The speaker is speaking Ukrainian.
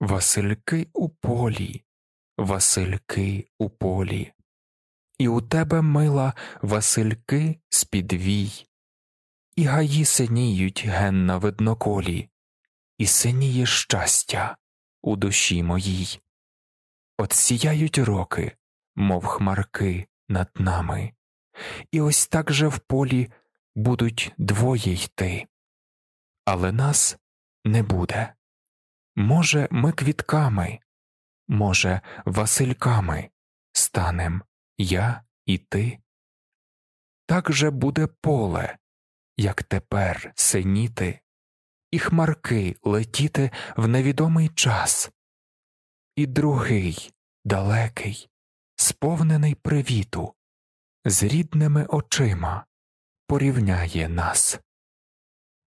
Васильки у полі, Васильки у полі, і у тебе мила Васильки з під вій, і гаї синіють ген на видноколі, і синіє щастя у душі моїй. От сіяють роки, мов хмарки над нами, і ось так же в полі будуть двоє йти, але нас не буде. Може, ми квітками, може, Васильками станем я і ти. Так же буде поле, як тепер синіти, і хмарки летіти в невідомий час, і другий далекий, сповнений привіту, з рідними очима порівняє нас.